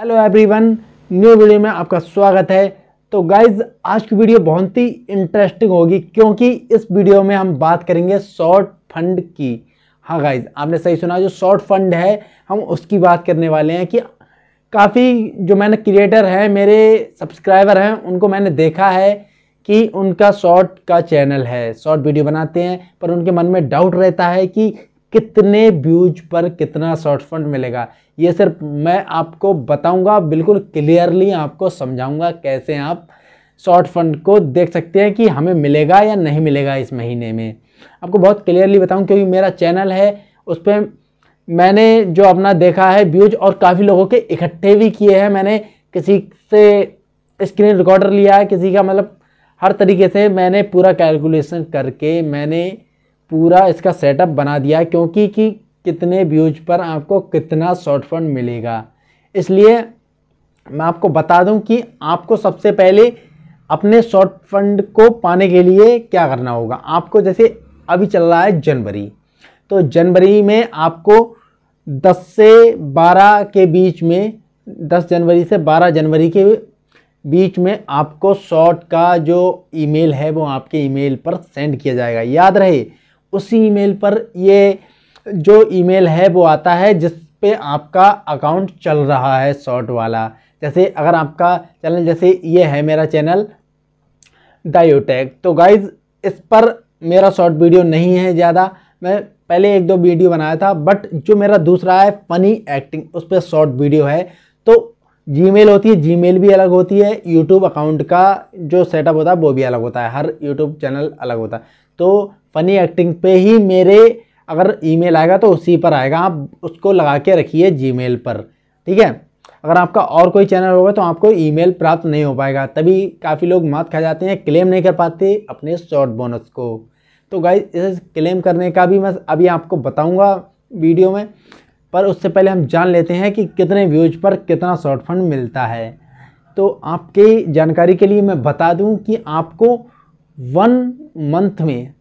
hello everyone new video में आपका स्वागत है तो गाइज आज की वीडियो बहुत ही इंटरेस्टिंग होगी क्योंकि इस वीडियो में हम बात करेंगे शॉर्ट फंड की हाँ गाइज आपने सही सुना जो शॉर्ट फंड है हम उसकी बात करने वाले हैं कि काफ़ी जो मैंने क्रिएटर हैं मेरे सब्सक्राइबर हैं उनको मैंने देखा है कि उनका शॉर्ट का चैनल है शॉर्ट वीडियो बनाते हैं पर उनके मन में डाउट रहता है कि कितने व्यूज पर कितना शॉर्ट फंड मिलेगा ये सिर्फ मैं आपको बताऊंगा बिल्कुल क्लियरली आपको समझाऊंगा कैसे आप शॉर्ट फंड को देख सकते हैं कि हमें मिलेगा या नहीं मिलेगा इस महीने में आपको बहुत क्लियरली बताऊं क्योंकि मेरा चैनल है उस पर मैंने जो अपना देखा है व्यूज और काफ़ी लोगों के इकट्ठे भी किए हैं मैंने किसी से स्क्रीन रिकॉर्डर लिया है किसी का मतलब हर तरीके से मैंने पूरा कैलकुलेशन करके मैंने पूरा इसका सेटअप बना दिया क्योंकि कि कितने व्यूज पर आपको कितना शॉर्ट फंड मिलेगा इसलिए मैं आपको बता दूं कि आपको सबसे पहले अपने शॉर्ट फंड को पाने के लिए क्या करना होगा आपको जैसे अभी चल रहा है जनवरी तो जनवरी में आपको 10 से 12 के बीच में 10 जनवरी से 12 जनवरी के बीच में आपको शॉर्ट का जो ईमेल है वो आपके ईमेल पर सेंड किया जाएगा याद रहे उसी ईमेल पर ये जो ईमेल है वो आता है जिस पे आपका अकाउंट चल रहा है शॉर्ट वाला जैसे अगर आपका चैनल जैसे ये है मेरा चैनल डायोटेक तो गाइज इस पर मेरा शॉर्ट वीडियो नहीं है ज़्यादा मैं पहले एक दो वीडियो बनाया था बट जो मेरा दूसरा है फ़नी एक्टिंग उस पर शॉर्ट वीडियो है तो जीमेल होती है जीमेल भी अलग होती है यूट्यूब अकाउंट का जो सेटअप होता है वो भी अलग होता है हर यूट्यूब चैनल अलग होता है तो फ़नी एक्टिंग पे ही मेरे अगर ईमेल आएगा तो उसी पर आएगा आप उसको लगा के रखिए जीमेल पर ठीक है अगर आपका और कोई चैनल होगा तो आपको ईमेल प्राप्त नहीं हो पाएगा तभी काफ़ी लोग मात खा जाते हैं क्लेम नहीं कर पाते अपने शॉर्ट बोनस को तो गाइज इसे क्लेम करने का भी मैं अभी आपको बताऊंगा वीडियो में पर उससे पहले हम जान लेते हैं कि कितने व्यूज पर कितना शॉर्ट फंड मिलता है तो आपकी जानकारी के लिए मैं बता दूं कि आपको वन मंथ में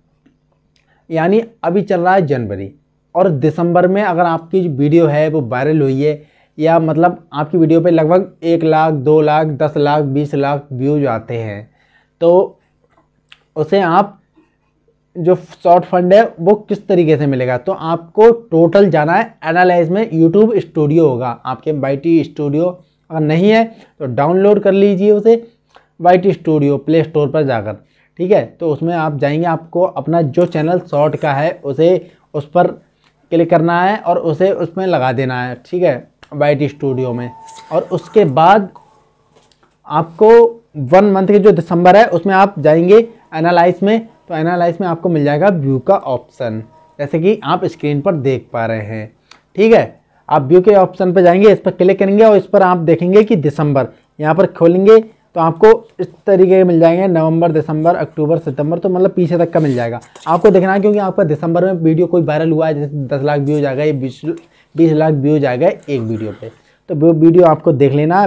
यानी अभी चल रहा है जनवरी और दिसंबर में अगर आपकी जो वीडियो है वो वायरल हुई है या मतलब आपकी वीडियो पे लगभग एक लाख दो लाख दस लाख बीस लाख व्यूज आते हैं तो उसे आप जो शॉर्ट फंड है वो किस तरीके से मिलेगा तो आपको टोटल जाना है एनालाइज में यूट्यूब स्टूडियो होगा आपके वाई स्टूडियो अगर नहीं है तो डाउनलोड कर लीजिए उसे वाई स्टूडियो प्ले स्टोर पर जाकर ठीक है तो उसमें आप जाएंगे आपको अपना जो चैनल शॉर्ट का है उसे उस पर क्लिक करना है और उसे उसमें लगा देना है ठीक है वाइट स्टूडियो में और उसके बाद आपको वन मंथ के जो दिसंबर है उसमें आप जाएंगे एनालाइज में तो एनालाइज में आपको मिल जाएगा व्यू का ऑप्शन जैसे कि आप स्क्रीन पर देख पा रहे हैं ठीक है आप व्यू के ऑप्शन पर जाएंगे इस पर क्लिक करेंगे और इस पर आप देखेंगे कि दिसंबर यहाँ पर खोलेंगे तो आपको इस तरीके के मिल जाएंगे नवंबर दिसंबर अक्टूबर सितंबर तो मतलब पीछे तक का मिल जाएगा आपको देखना है क्योंकि आपका दिसंबर में वीडियो कोई वायरल हुआ है जैसे दस लाख व्यूज आ गए बीस बीस लाख व्यूज आ गए एक वीडियो पे तो वो वीडियो आपको देख लेना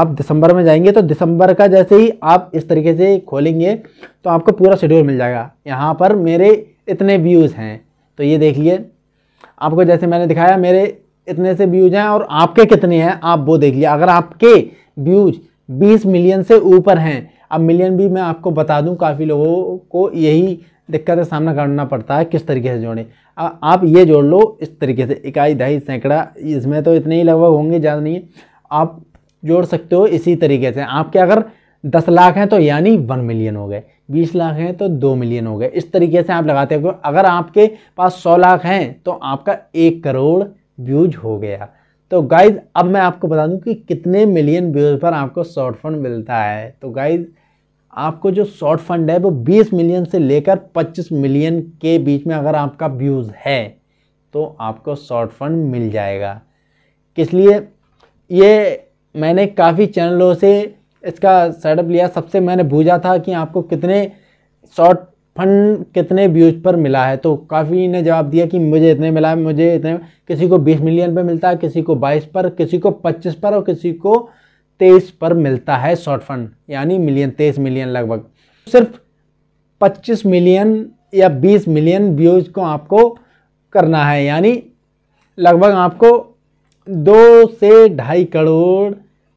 आप दिसंबर में जाएंगे तो दिसंबर का जैसे ही आप इस तरीके से खोलेंगे तो आपको पूरा शेड्यूल मिल जाएगा यहाँ पर मेरे इतने व्यूज़ हैं तो ये देख लिए आपको जैसे मैंने दिखाया मेरे इतने से व्यूज़ हैं और आपके कितने हैं आप वो देख लिए अगर आपके व्यूज़ बीस मिलियन से ऊपर हैं अब मिलियन भी मैं आपको बता दूं काफ़ी लोगों को यही दिक्कत का सामना करना पड़ता है किस तरीके से जोड़ें आप ये जोड़ लो इस तरीके से इकाई दहाई सैकड़ा इसमें तो इतने ही लगभग होंगे ज़्यादा नहीं है आप जोड़ सकते हो इसी तरीके से आपके अगर दस लाख हैं तो यानी वन मिलियन हो गए बीस लाख हैं तो दो मिलियन हो गए इस तरीके से आप लगाते हो अगर आपके पास सौ लाख हैं तो आपका एक करोड़ व्यूज हो गया तो गाइज अब मैं आपको बता दूं कि कितने मिलियन व्यूज पर आपको शॉर्ट फंड मिलता है तो गाइज आपको जो शॉर्ट फंड है वो 20 मिलियन से लेकर 25 मिलियन के बीच में अगर आपका व्यूज़ है तो आपको शॉर्ट फंड मिल जाएगा किस लिए ये मैंने काफ़ी चैनलों से इसका सेटअप लिया सबसे मैंने पूछा था कि आपको कितने शॉर्ट फंड कितने व्यूज पर मिला है तो काफ़ी ने जवाब दिया कि मुझे इतने मिला है मुझे इतने किसी को 20 मिलियन पर मिलता है किसी को 22 पर किसी को 25 पर और किसी को 23 पर मिलता है शॉर्ट फंड यानी मिलियन 23 मिलियन लगभग सिर्फ 25 मिलियन या 20 मिलियन व्यूज को आपको करना है यानी लगभग आपको दो से ढाई करोड़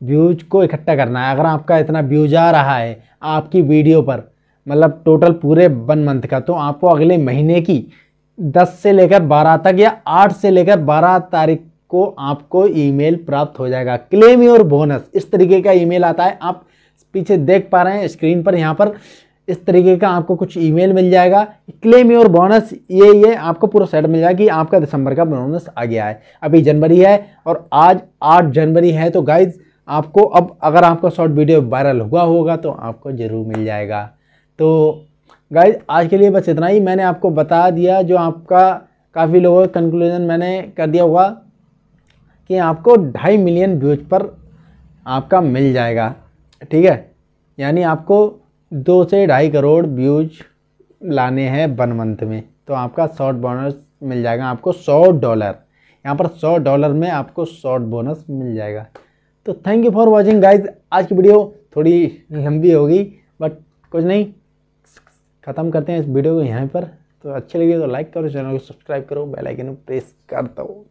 व्यूज को इकट्ठा करना है अगर आपका इतना व्यूज आ रहा है आपकी वीडियो पर मतलब टोटल पूरे वन मंथ का तो आपको अगले महीने की दस से लेकर बारह तक या आठ से लेकर बारह तारीख को आपको ईमेल प्राप्त हो जाएगा क्लेम योर बोनस इस तरीके का ईमेल आता है आप पीछे देख पा रहे हैं स्क्रीन पर यहाँ पर इस तरीके का आपको कुछ ईमेल मिल जाएगा क्लेम योर बोनस ये ये आपको पूरा सेट मिल जाएगा कि आपका दिसंबर का बोनस आ गया है अभी जनवरी है और आज आठ जनवरी है तो गाइज आपको अब अगर आपका शॉर्ट वीडियो वायरल हुआ होगा तो आपको ज़रूर मिल जाएगा तो गाइज आज के लिए बस इतना ही मैंने आपको बता दिया जो आपका काफ़ी लोगों का कंक्लूजन मैंने कर दिया हुआ कि आपको ढाई मिलियन व्यूज पर आपका मिल जाएगा ठीक है यानी आपको दो से ढाई करोड़ व्यूज लाने हैं वन मंथ में तो आपका शॉर्ट बोनस मिल जाएगा आपको सौ डॉलर यहाँ पर सौ डॉलर में आपको शॉर्ट बोनस मिल जाएगा तो thank you for watching guys आज की वीडियो थोड़ी लंबी होगी बट कुछ नहीं ख़त्म करते हैं इस वीडियो को यहाँ पर तो अच्छी लगी तो लाइक करो चैनल को सब्सक्राइब करो बेल आइकन प्रेस कर दो